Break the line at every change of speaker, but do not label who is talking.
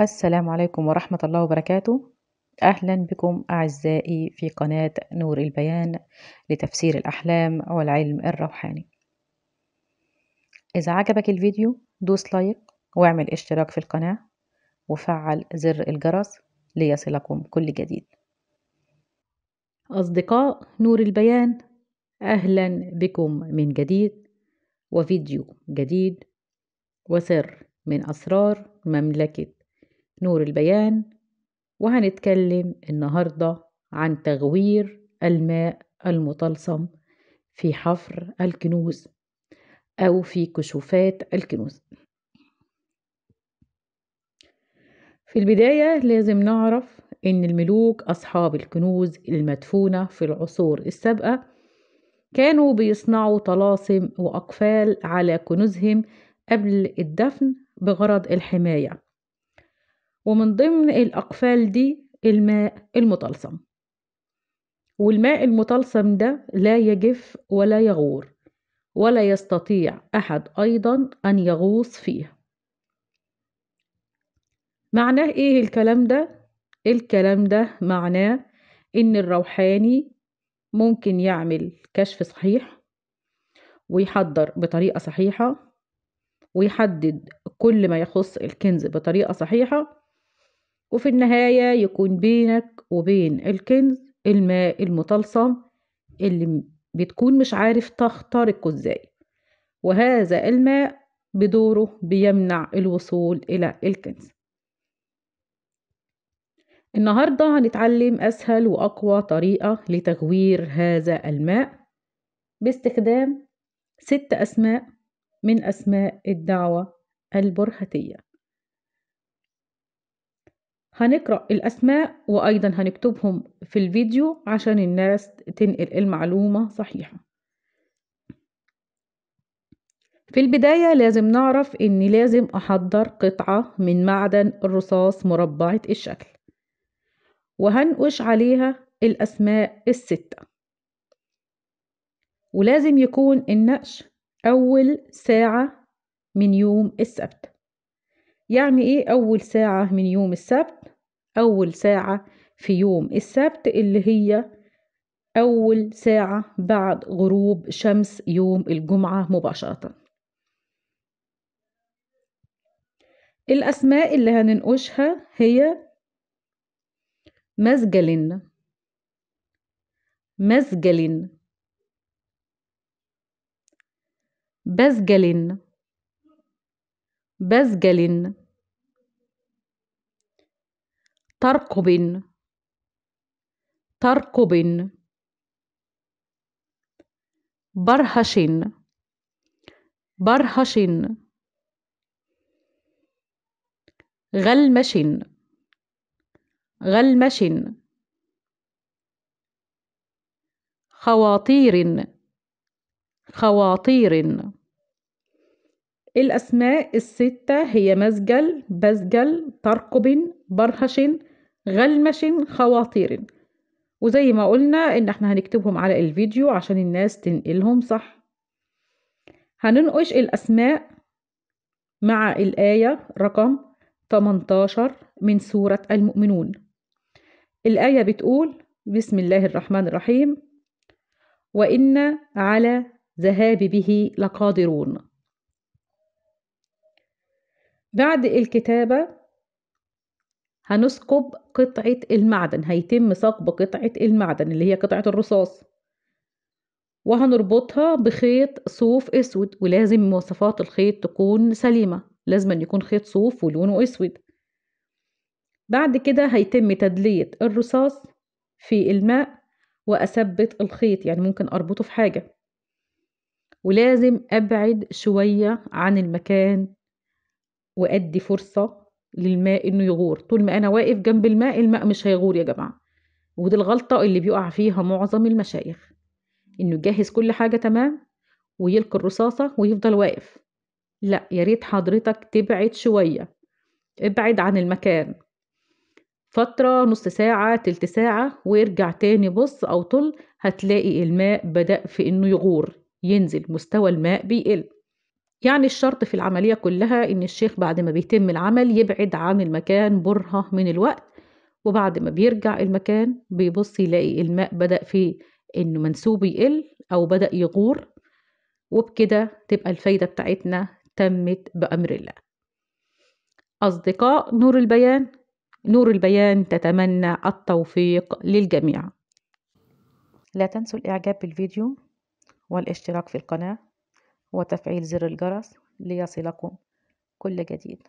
السلام عليكم ورحمة الله وبركاته أهلا بكم أعزائي في قناة نور البيان لتفسير الأحلام والعلم الروحاني إذا عجبك الفيديو دوس لايك واعمل اشتراك في القناة وفعل زر الجرس ليصلكم كل جديد أصدقاء نور البيان أهلا بكم من جديد وفيديو جديد وسر من أسرار مملكة نور البيان وهنتكلم النهاردة عن تغوير الماء المطلسم في حفر الكنوز أو في كشوفات الكنوز في البداية لازم نعرف إن الملوك أصحاب الكنوز المدفونة في العصور السابقة كانوا بيصنعوا طلاسم وأقفال على كنوزهم قبل الدفن بغرض الحماية ومن ضمن الأقفال دي الماء المطلسم والماء المطلسم ده لا يجف ولا يغور ولا يستطيع أحد أيضا أن يغوص فيه معناه إيه الكلام ده؟ الكلام ده معناه إن الروحاني ممكن يعمل كشف صحيح ويحضر بطريقة صحيحة ويحدد كل ما يخص الكنز بطريقة صحيحة وفي النهاية يكون بينك وبين الكنز الماء المطلسم اللي بتكون مش عارف تخترقه ازاي وهذا الماء بدوره بيمنع الوصول إلى الكنز النهاردة هنتعلم أسهل وأقوى طريقة لتغوير هذا الماء باستخدام ست أسماء من أسماء الدعوة البرهتية هنقرأ الأسماء وأيضا هنكتبهم في الفيديو عشان الناس تنقل المعلومة صحيحة في البداية لازم نعرف إن لازم أحضر قطعة من معدن الرصاص مربعة الشكل وهنقش عليها الأسماء الستة ولازم يكون النقش أول ساعة من يوم السبت يعني إيه أول ساعة من يوم السبت أول ساعة في يوم السبت اللي هي أول ساعة بعد غروب شمس يوم الجمعة مباشرة الأسماء اللي هننقشها هي مزجلين مزجلن بزجلين بزجل ترقب ترقب برهش برهش غلمش غلمش خواطير خواطير الأسماء الستة هي مزجل بزجل ترقب برهش غلمش خواطير وزي ما قلنا ان احنا هنكتبهم على الفيديو عشان الناس تنقلهم صح هننقش الأسماء مع الآية رقم 18 من سورة المؤمنون الآية بتقول بسم الله الرحمن الرحيم وإن على ذهاب به لقادرون بعد الكتابة هنثقب قطعة المعدن هيتم ثقب قطعة المعدن اللي هي قطعة الرصاص وهنربطها بخيط صوف اسود ولازم مواصفات الخيط تكون سليمة لازم أن يكون خيط صوف ولونه اسود بعد كده هيتم تدلية الرصاص في الماء وأثبت الخيط يعني ممكن أربطه في حاجة ولازم أبعد شوية عن المكان وأدي فرصة للماء إنه يغور طول ما أنا واقف جنب الماء الماء مش هيغور يا جماعة ودي الغلطة اللي بيقع فيها معظم المشايخ إنه يجهز كل حاجة تمام ويلقي الرصاصة ويفضل واقف لا يا ريت حضرتك تبعد شوية ابعد عن المكان فترة نص ساعة تلت ساعة وارجع تاني بص أو طل هتلاقي الماء بدأ في إنه يغور ينزل مستوى الماء بيقل يعني الشرط في العملية كلها إن الشيخ بعد ما بيتم العمل يبعد عن المكان برهة من الوقت وبعد ما بيرجع المكان بيبص يلاقي الماء بدأ في إنه منسوبه يقل أو بدأ يغور وبكده تبقى الفايدة بتاعتنا تمت بأمر الله أصدقاء نور البيان نور البيان تتمنى التوفيق للجميع لا تنسوا الإعجاب بالفيديو والاشتراك في القناة وتفعيل زر الجرس ليصلكم كل جديد